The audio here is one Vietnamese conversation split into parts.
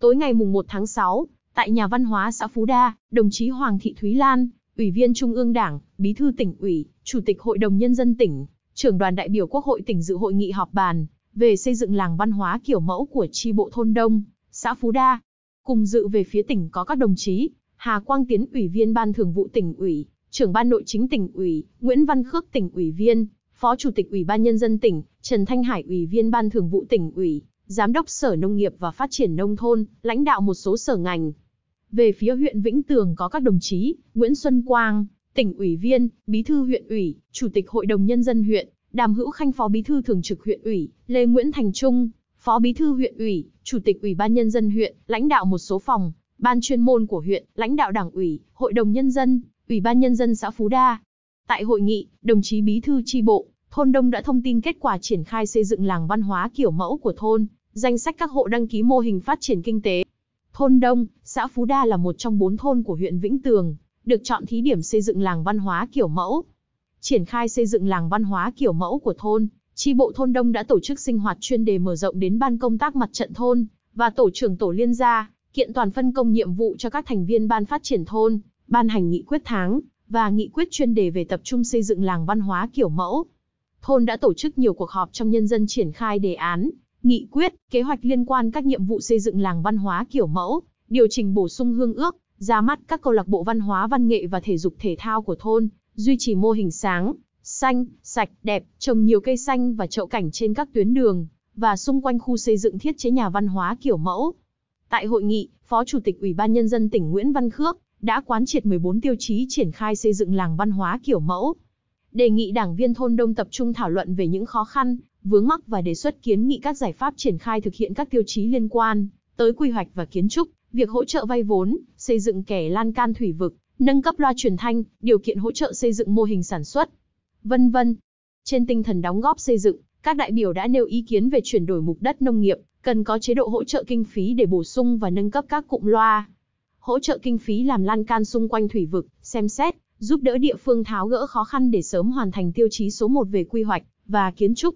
Tối ngày mùng 1 tháng 6, tại nhà văn hóa xã Phú Đa, đồng chí Hoàng Thị Thúy Lan, Ủy viên Trung ương Đảng, Bí thư tỉnh ủy, Chủ tịch Hội đồng Nhân dân tỉnh, trưởng đoàn đại biểu Quốc hội tỉnh dự hội nghị họp bàn về xây dựng làng văn hóa kiểu mẫu của tri bộ thôn Đông, xã Phú Đa. Cùng dự về phía tỉnh có các đồng chí Hà Quang Tiến Ủy viên Ban Thường vụ tỉnh ủy, trưởng Ban Nội chính tỉnh ủy, Nguyễn Văn Khước tỉnh ủy viên, Phó Chủ tịch Ủy ban Nhân dân tỉnh, Trần Thanh Hải Ủy viên Ban Thường vụ tỉnh ủy, Giám đốc Sở Nông nghiệp và Phát triển Nông thôn, lãnh đạo một số sở ngành. Về phía huyện Vĩnh Tường có các đồng chí Nguyễn Xuân Quang, tỉnh ủy viên, bí thư huyện ủy, chủ tịch hội đồng nhân dân huyện, Đàm Hữu Khanh phó bí thư thường trực huyện ủy, Lê Nguyễn Thành Trung, phó bí thư huyện ủy, chủ tịch ủy ban nhân dân huyện, lãnh đạo một số phòng, ban chuyên môn của huyện, lãnh đạo đảng ủy, hội đồng nhân dân, ủy ban nhân dân xã Phú Đa. Tại hội nghị, đồng chí bí thư tri bộ, thôn Đông đã thông tin kết quả triển khai xây dựng làng văn hóa kiểu mẫu của thôn, Danh sách các hộ đăng ký mô hình phát triển kinh tế. Thôn Đông, xã Phú Đa là một trong bốn thôn của huyện Vĩnh Tường, được chọn thí điểm xây dựng làng văn hóa kiểu mẫu. Triển khai xây dựng làng văn hóa kiểu mẫu của thôn, tri bộ thôn Đông đã tổ chức sinh hoạt chuyên đề mở rộng đến ban công tác mặt trận thôn và tổ trưởng tổ liên gia, kiện toàn phân công nhiệm vụ cho các thành viên ban phát triển thôn, ban hành nghị quyết tháng và nghị quyết chuyên đề về tập trung xây dựng làng văn hóa kiểu mẫu. Thôn đã tổ chức nhiều cuộc họp trong nhân dân triển khai đề án, nghị quyết, kế hoạch liên quan các nhiệm vụ xây dựng làng văn hóa kiểu mẫu, điều chỉnh bổ sung hương ước, ra mắt các câu lạc bộ văn hóa văn nghệ và thể dục thể thao của thôn, duy trì mô hình sáng, xanh, sạch, đẹp, trồng nhiều cây xanh và chậu cảnh trên các tuyến đường và xung quanh khu xây dựng thiết chế nhà văn hóa kiểu mẫu. Tại hội nghị, Phó Chủ tịch Ủy ban Nhân dân tỉnh Nguyễn Văn Khước đã quán triệt 14 tiêu chí triển khai xây dựng làng văn hóa kiểu mẫu. Đề nghị đảng viên thôn đông tập trung thảo luận về những khó khăn, vướng mắc và đề xuất kiến nghị các giải pháp triển khai thực hiện các tiêu chí liên quan tới quy hoạch và kiến trúc, việc hỗ trợ vay vốn, xây dựng kẻ lan can thủy vực, nâng cấp loa truyền thanh, điều kiện hỗ trợ xây dựng mô hình sản xuất, vân vân. Trên tinh thần đóng góp xây dựng, các đại biểu đã nêu ý kiến về chuyển đổi mục đất nông nghiệp, cần có chế độ hỗ trợ kinh phí để bổ sung và nâng cấp các cụm loa, hỗ trợ kinh phí làm lan can xung quanh thủy vực, xem xét, giúp đỡ địa phương tháo gỡ khó khăn để sớm hoàn thành tiêu chí số 1 về quy hoạch và kiến trúc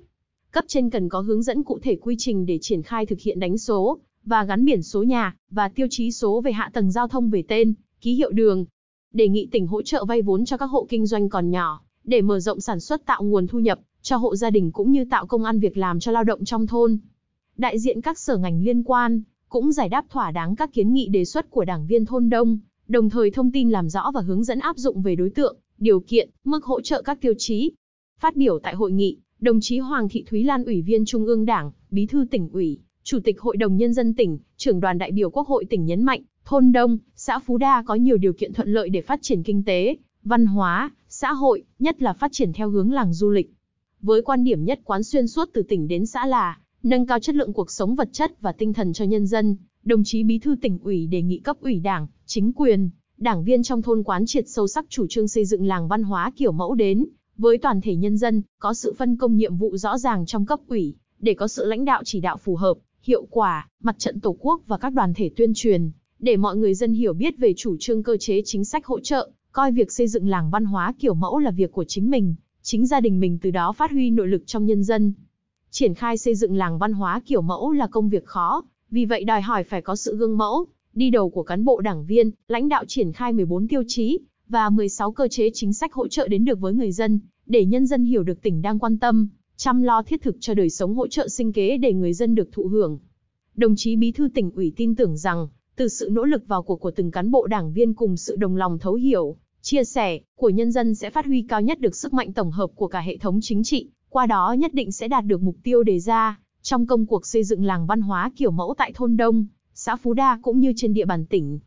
cấp trên cần có hướng dẫn cụ thể quy trình để triển khai thực hiện đánh số và gắn biển số nhà và tiêu chí số về hạ tầng giao thông về tên, ký hiệu đường. Đề nghị tỉnh hỗ trợ vay vốn cho các hộ kinh doanh còn nhỏ để mở rộng sản xuất tạo nguồn thu nhập cho hộ gia đình cũng như tạo công ăn việc làm cho lao động trong thôn. Đại diện các sở ngành liên quan cũng giải đáp thỏa đáng các kiến nghị đề xuất của đảng viên thôn Đông, đồng thời thông tin làm rõ và hướng dẫn áp dụng về đối tượng, điều kiện, mức hỗ trợ các tiêu chí. Phát biểu tại hội nghị, đồng chí Hoàng Thị Thúy Lan Ủy viên Trung ương Đảng, Bí thư tỉnh ủy, Chủ tịch Hội đồng Nhân dân tỉnh, trưởng đoàn đại biểu Quốc hội tỉnh nhấn mạnh, thôn Đông, xã Phú Đa có nhiều điều kiện thuận lợi để phát triển kinh tế, văn hóa, xã hội, nhất là phát triển theo hướng làng du lịch. Với quan điểm nhất quán xuyên suốt từ tỉnh đến xã là nâng cao chất lượng cuộc sống vật chất và tinh thần cho nhân dân, đồng chí Bí thư tỉnh ủy đề nghị cấp ủy Đảng, chính quyền, đảng viên trong thôn quán triệt sâu sắc chủ trương xây dựng làng văn hóa kiểu mẫu đến với toàn thể nhân dân, có sự phân công nhiệm vụ rõ ràng trong cấp ủy, để có sự lãnh đạo chỉ đạo phù hợp, hiệu quả, mặt trận Tổ quốc và các đoàn thể tuyên truyền, để mọi người dân hiểu biết về chủ trương cơ chế chính sách hỗ trợ, coi việc xây dựng làng văn hóa kiểu mẫu là việc của chính mình, chính gia đình mình từ đó phát huy nội lực trong nhân dân. Triển khai xây dựng làng văn hóa kiểu mẫu là công việc khó, vì vậy đòi hỏi phải có sự gương mẫu, đi đầu của cán bộ đảng viên, lãnh đạo triển khai 14 tiêu chí, và 16 cơ chế chính sách hỗ trợ đến được với người dân, để nhân dân hiểu được tỉnh đang quan tâm, chăm lo thiết thực cho đời sống hỗ trợ sinh kế để người dân được thụ hưởng. Đồng chí Bí thư tỉnh ủy tin tưởng rằng, từ sự nỗ lực vào cuộc của từng cán bộ đảng viên cùng sự đồng lòng thấu hiểu, chia sẻ của nhân dân sẽ phát huy cao nhất được sức mạnh tổng hợp của cả hệ thống chính trị, qua đó nhất định sẽ đạt được mục tiêu đề ra trong công cuộc xây dựng làng văn hóa kiểu mẫu tại thôn Đông, xã Phú Đa cũng như trên địa bàn tỉnh.